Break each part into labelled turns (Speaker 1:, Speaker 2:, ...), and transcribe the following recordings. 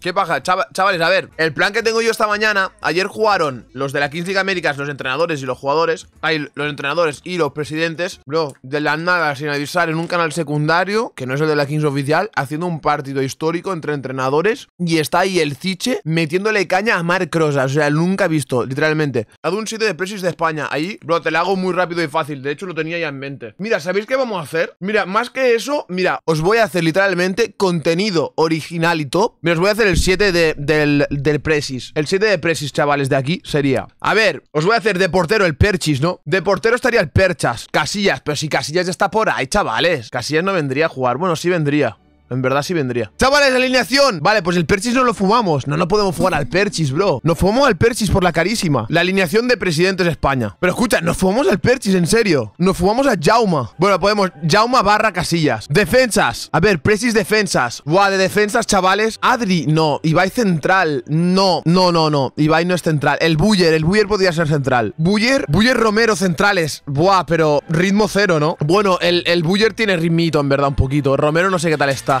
Speaker 1: ¿Qué pasa, chavales? A ver, el plan que tengo yo esta mañana, ayer jugaron los de la Kings League Américas, los entrenadores y los jugadores, Hay los entrenadores y los presidentes, bro, de la nada, sin avisar, en un canal secundario, que no es el de la Kings oficial, haciendo un partido histórico entre entrenadores, y está ahí el Ciche metiéndole caña a Mark Rosa, o sea, nunca he visto, literalmente. dado un sitio de presis de España, ahí, bro, te lo hago muy rápido y fácil, de hecho lo tenía ya en mente. Mira, ¿sabéis qué vamos a hacer? Mira, más que eso, mira, os voy a hacer literalmente contenido original y top, me os voy a hacer el 7 de, del, del Presis. El 7 de Presis, chavales, de aquí sería. A ver, os voy a hacer de portero el Perchis, ¿no? De portero estaría el Perchas. Casillas, pero si Casillas ya está por ahí, chavales. Casillas no vendría a jugar. Bueno, sí vendría. En verdad sí vendría. Chavales, alineación. Vale, pues el Perchis no lo fumamos. No, no podemos fumar al Perchis, bro. Nos fumamos al Perchis por la carísima. La alineación de presidentes de España. Pero escucha, nos fumamos al Perchis, en serio. Nos fumamos a Jauma. Bueno, podemos. Jauma barra casillas. Defensas. A ver, Precis, defensas. Buah, de defensas, chavales. Adri, no. Ibai central. No, no, no, no. Ibai no es central. El Buller, el Buller podría ser central. Buller, Buller Romero centrales. Buah, pero ritmo cero, ¿no? Bueno, el, el Buller tiene ritmito, en verdad, un poquito. Romero no sé qué tal está.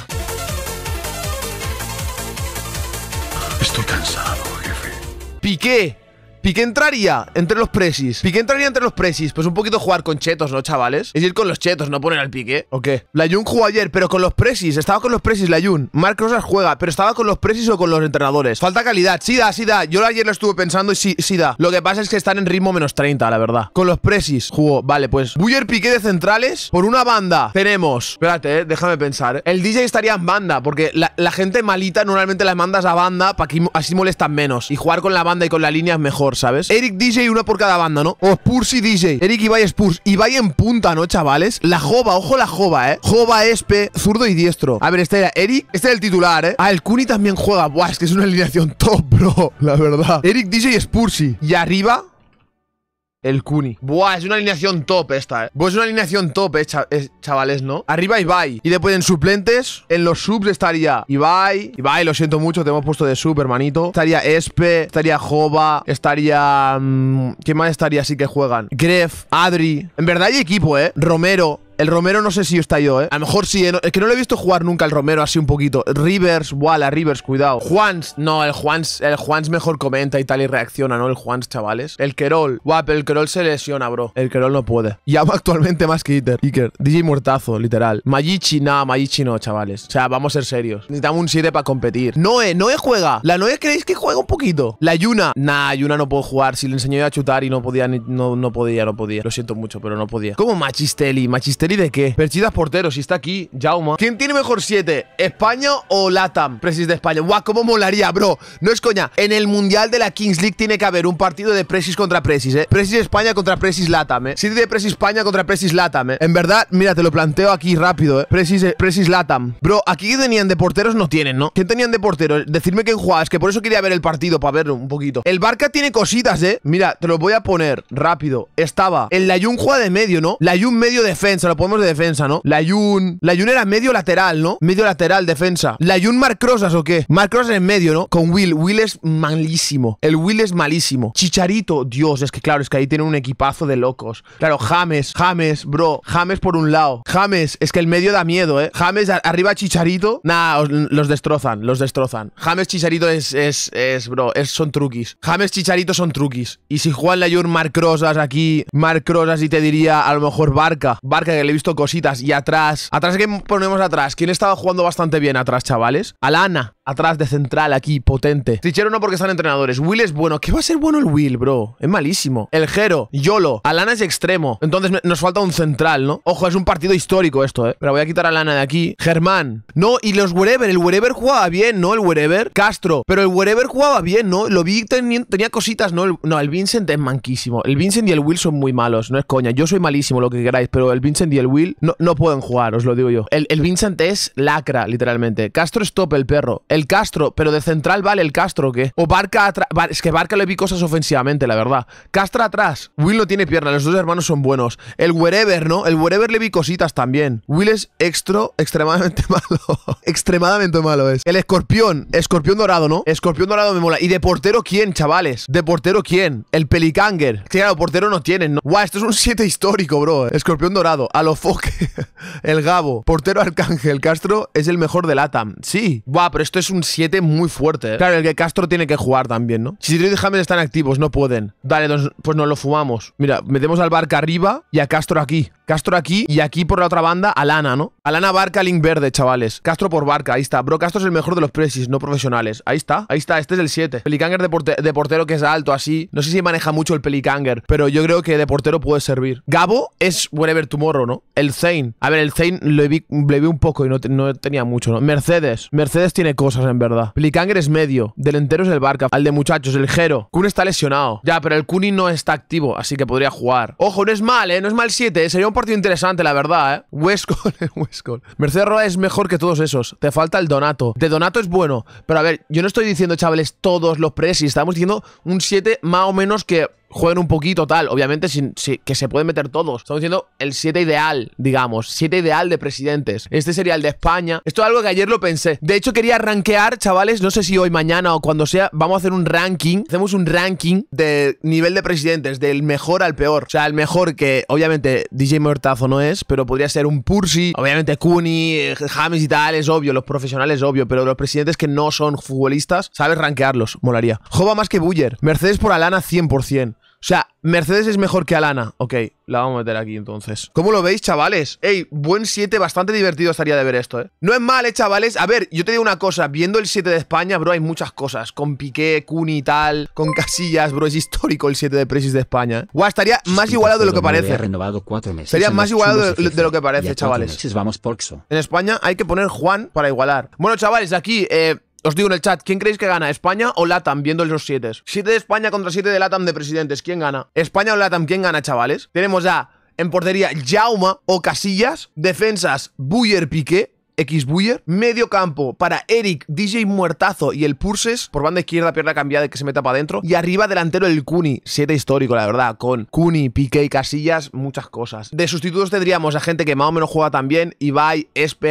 Speaker 1: Estoy cansado, jefe. Piqué Piqué entraría entre los presis. Piqué entraría entre los presis. Pues un poquito jugar con chetos, ¿no, chavales? Es ir con los chetos, no poner al pique. ¿O qué? La Jun jugó ayer, pero con los presis. Estaba con los presis, la Jun. Mark Rosas juega, pero estaba con los presis o con los entrenadores. Falta calidad. Sí da, sí da. Yo ayer lo estuve pensando y sí, sí da. Lo que pasa es que están en ritmo menos 30, la verdad. Con los presis jugó. Vale, pues. Buller Piqué de centrales. Por una banda tenemos. Espérate, eh, déjame pensar. El DJ estaría en banda, porque la, la gente malita normalmente las mandas a banda para que así molestan menos. Y jugar con la banda y con la línea es mejor. ¿sabes? Eric DJ, una por cada banda, ¿no? O oh, Spurs y DJ. Eric Ibai Spurs. Ibai en punta, ¿no, chavales? La Jova, ojo la Jova, ¿eh? Jova, Espe, zurdo y diestro. A ver, este era Eric. Este era el titular, ¿eh? Ah, el Kuni también juega. Buah, es que es una alineación top, bro. La verdad. Eric DJ Spursi. Y arriba, el Cuni. Buah, es una alineación top esta, eh. es una alineación top, eh, es, chavales, ¿no? Arriba Ibai. Y después en suplentes, en los subs estaría Ibai. Ibai, lo siento mucho, te hemos puesto de sub, hermanito. Estaría Espe, estaría Jova, estaría... Mm, ¿Qué más estaría si que juegan? Gref, Adri. En verdad hay equipo, eh. Romero. El Romero no sé si está yo, ¿eh? A lo mejor sí, ¿eh? es que no lo he visto jugar nunca el Romero así un poquito. Rivers, Walla, Rivers, cuidado. Juans, no, el Juans, el Juans mejor comenta y tal y reacciona, ¿no? El Juans, chavales. El Kerol, guap, el Kerol se lesiona, bro. El Kerol no puede. Y hago actualmente más que Iker. Iker, DJ muertazo, literal. Mayichi, nada, Mayichi no, chavales. O sea, vamos a ser serios. Necesitamos un 7 para competir. Noe. Noe juega. ¿La Noe creéis que juega un poquito? La Yuna, nah, Yuna no puedo jugar. Si le enseñé a chutar y no podía, no, no podía, no podía. Lo siento mucho, pero no podía. Como Machisteli, Machisteli ¿Y de qué? Perchidas porteros, si está aquí, Jauma. ¿Quién tiene mejor 7? ¿España o Latam? Precis de España. Guau, cómo molaría, bro. No es coña. En el Mundial de la Kings League tiene que haber un partido de Presis contra Precis, ¿eh? Presis España contra Presis Latam, ¿eh? City de Presis España contra Presis Latam, eh. En verdad, mira, te lo planteo aquí rápido, ¿eh? Precis eh, Presis Latam. Bro, aquí tenían de porteros no tienen, ¿no? ¿Quién tenían de porteros? Decirme que jugaba. Es que por eso quería ver el partido, para verlo un poquito. El Barca tiene cositas, ¿eh? Mira, te lo voy a poner rápido. Estaba el Layun juega de medio, ¿no? Layun medio defensa, lo ponemos de defensa, ¿no? La Yun. La Yun era medio lateral, ¿no? Medio lateral, defensa. La Jun Marcrosas o qué? Marcrosas en medio, ¿no? Con Will. Will es malísimo. El Will es malísimo. Chicharito, Dios, es que claro, es que ahí tienen un equipazo de locos. Claro, James, James, bro. James por un lado. James, es que el medio da miedo, ¿eh? James arriba Chicharito. Nah, los destrozan, los destrozan. James Chicharito es, es, es bro, es, son truquis. James Chicharito son truquis. Y si Juan Layun Marcrosas aquí, Marcrosas y te diría a lo mejor Barca. Barca le he visto cositas. Y atrás, atrás que ponemos atrás. ¿Quién estaba jugando bastante bien atrás, chavales? Alana, atrás de central, aquí, potente. Tichero no porque están entrenadores. Will es bueno. ¿Qué va a ser bueno el Will, bro? Es malísimo. El Jero, Yolo, Alana es extremo. Entonces nos falta un central, ¿no? Ojo, es un partido histórico esto, ¿eh? Pero voy a quitar a Alana de aquí. Germán. No, y los Wherever. El Wherever jugaba bien, ¿no? El Wherever. Castro. Pero el Wherever jugaba bien, ¿no? Lo vi, tenía, cositas, ¿no? no, el Vincent es manquísimo. El Vincent y el Will son muy malos, no es coña. Yo soy malísimo, lo que queráis, pero el Vincent y el Will no, no pueden jugar, os lo digo yo. El, Vincent es lacra, literalmente. Castro es top el perro. El Castro, pero de central vale el Castro, ¿qué? O Barca atrás Es que Barca le vi cosas ofensivamente, la verdad. Castro atrás. Will no tiene pierna, los dos hermanos son buenos. El Wherever, ¿no? El Wherever le vi cositas también. Will es extra, extremadamente malo. extremadamente malo es. El Escorpión, Escorpión Dorado, ¿no? Escorpión Dorado me mola. ¿Y de portero quién, chavales? ¿De portero quién? El Pelicanger. Claro, portero no tienen, ¿no? Guau, esto es un 7 histórico, bro. Eh. Escorpión Dorado. A El Gabo, portero Arcángel Castro, es el mejor del ATAM. Sí. Buah, pero esto es un 7 muy fuerte. Eh. Claro, el que Castro tiene que jugar también, ¿no? Si y James están activos, no pueden. Dale, pues nos lo fumamos. Mira, metemos al barca arriba y a Castro aquí. Castro aquí y aquí por la otra banda Alana, ¿no? Alana Barca, Link Verde, chavales. Castro por Barca, ahí está. Bro, Castro es el mejor de los presis, no profesionales. Ahí está, ahí está, este es el 7. Pelicanger de, portero que es alto, así. No sé si maneja mucho el Pelicanger, pero yo creo que de portero puede servir. Gabo es whatever Tomorrow, ¿no? El Zane. A ver, el Zane lo vi, le un poco y no, tenía mucho, ¿no? Mercedes. Mercedes tiene cosas, en verdad. Pelicanger es medio. Del entero es el Barca. Al de muchachos, el Jero. Kun está lesionado. Ya, pero el Kuni no está activo, así que podría jugar. Ojo, no es mal, ¿eh? No es mal 7, ¿eh? sería un partido interesante, la verdad, ¿eh? Huesco, Westcott. Mercedes es mejor que todos esos. Te falta el Donato. De Donato es bueno. Pero a ver, yo no estoy diciendo, chavales, todos los precios. Estamos diciendo un 7 más o menos que jueguen un poquito, tal. Obviamente, sin, que se pueden meter todos. Estamos diciendo el 7 ideal, digamos. 7 ideal de presidentes. Este sería el de España. Esto es algo que ayer lo pensé. De hecho, quería rankear, chavales. No sé si hoy, mañana o cuando sea, vamos a hacer un ranking. Hacemos un ranking de nivel de presidentes, del mejor al peor. O sea, el mejor que, obviamente, DJ Mortazo no es, pero podría ser un Pursi. Obviamente, Cuni, eh, James y tal, es obvio. Los profesionales, obvio. Pero los presidentes que no son futbolistas, sabes rankearlos. Molaría. Joba más que Buller. Mercedes por Alana, 100%. O sea, Mercedes es mejor que Alana. Ok, la vamos a meter aquí entonces. ¿Cómo lo veis, chavales? Ey, buen 7, bastante divertido estaría de ver esto, ¿eh? No es mal, ¿eh, chavales? A ver, yo te digo una cosa. Viendo el 7 de España, bro, hay muchas cosas. Con Piqué, Cuni y tal, con Casillas, bro. Es histórico el 7 de Precis de España. Guau, ¿eh? estaría más igualado de lo que parece. renovado cuatro Sería más igualado de, lo que parece, chavales. vamos eso En España hay que poner Juan para igualar. Bueno, chavales, aquí, eh os digo en el chat, ¿quién creéis que gana? ¿España o Latam? Viendo los siete? Siete de España contra siete de Latam de presidentes. ¿Quién gana? ¿España o Latam? ¿Quién gana, chavales? Tenemos ya en portería Jauma o Casillas. Defensas Buyer Piqué. X Buyer. Medio campo para Eric, DJ Muertazo y el Purses. Por banda izquierda, pierna cambiada que se meta para adentro. Y arriba, delantero, el Cuni. siete histórico, la verdad. Con Cuni, Piqué y Casillas, muchas cosas. De sustitutos tendríamos a gente que más o menos juega también. Ibai,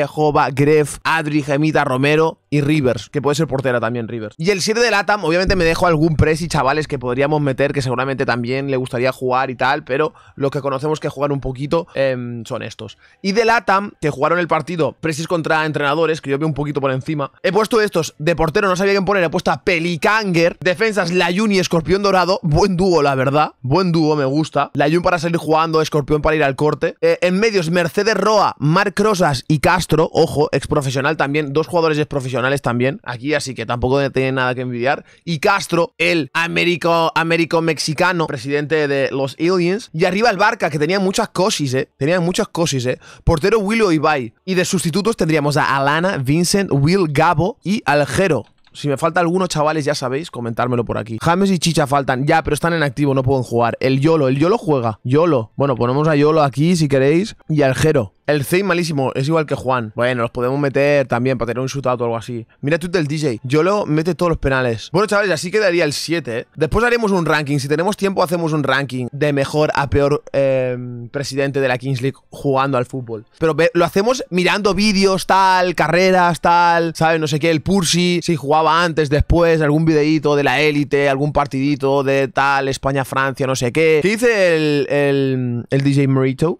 Speaker 1: Jova, Gref, Adri, Gemita, Romero y Rivers, que puede ser portera también Rivers. Y el 7 de Latam, obviamente me dejo algún pres y chavales que podríamos meter, que seguramente también le gustaría jugar y tal, pero los que conocemos que juegan un poquito em, son estos. Y de Latam, que jugaron el partido presis contra entrenadores, que yo vi un poquito por encima, he puesto estos de portero, no sabía quién poner, he puesto a Pelicanger, defensas Layun y Escorpión Dorado, buen dúo la verdad, buen dúo me gusta, Layun para salir jugando, Escorpión para ir al corte, eh, en medios Mercedes Roa, Marc Rosas y Castro, ojo, ex profesional también, dos jugadores ex profesionales también aquí, así que tampoco tiene nada que envidiar. Y Castro, el américo, américo mexicano, presidente de los Aliens. Y arriba el Barca, que tenía muchas cosis, eh. tenían muchas cosis, eh. Portero Willow Ibai. Y de sustitutos tendríamos a Alana, Vincent, Will Gabo y Aljero. Si me falta alguno, chavales, ya sabéis, comentármelo por aquí. James y Chicha faltan, ya, pero están en activo, no pueden jugar. El Yolo, el Yolo juega. Yolo. Bueno, ponemos a Yolo aquí si queréis. Y Aljero el seis malísimo, es igual que Juan. Bueno, los podemos meter también para tener un shootout o algo así. Mira tú del DJ. yo lo mete todos los penales. Bueno, chavales, así quedaría el 7. ¿eh? Después haremos un ranking. Si tenemos tiempo, hacemos un ranking de mejor a peor em, presidente de la Kings League jugando al fútbol. Pero lo hacemos mirando vídeos, tal, carreras, tal, ¿sabes? No sé qué, el Pursi, si jugaba antes, después, algún videíto de la élite, algún partidito de tal, España-Francia, no sé qué. ¿Qué dice el, el DJ Morito?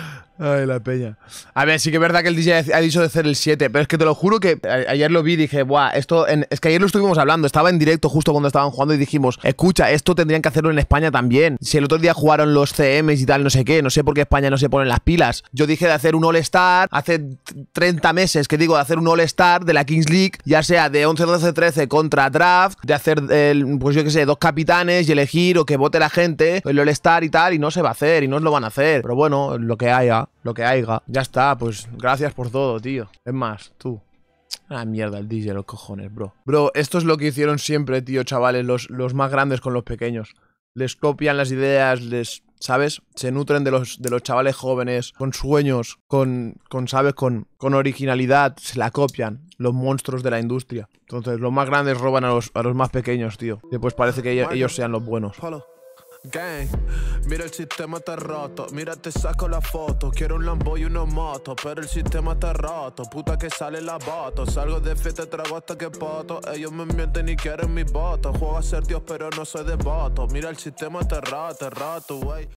Speaker 1: Ay, la peña. A ver, sí que es verdad que el DJ ha dicho de hacer el 7, pero es que te lo juro que ayer lo vi y dije, buah, esto. Es que ayer lo estuvimos hablando, estaba en directo justo cuando estaban jugando y dijimos, escucha, esto tendrían que hacerlo en España también. Si el otro día jugaron los CMs y tal, no sé qué, no sé por qué España no se ponen las pilas. Yo dije de hacer un All-Star hace 30 meses, que digo, de hacer un All-Star de la Kings League, ya sea de 11, 12, 13 contra draft, de hacer, el, pues yo qué sé, dos capitanes y elegir o que vote la gente, el All-Star y tal, y no se va a hacer y no lo van a hacer. Pero bueno, lo que haya lo que haya. Ya está, pues gracias por todo, tío. Es más, tú. la mierda, el DJ, los cojones, bro. Bro, esto es lo que hicieron siempre, tío, chavales, los, los más grandes con los pequeños. Les copian las ideas, les, ¿sabes? Se nutren de los, de los chavales jóvenes, con sueños, con, con ¿sabes? Con, con originalidad, se la copian los monstruos de la industria. Entonces, los más grandes roban a los, a los más pequeños, tío. Después parece que ellos sean los buenos. Gang, mira el sistema está roto, mira te saco la foto, quiero un Lambo y una moto, pero el sistema está roto, puta que sale la boto, salgo de fiesta trago hasta que poto, ellos me mienten y quieren mis votos, juego a ser Dios pero no soy de devoto, mira el sistema está roto, roto, wey.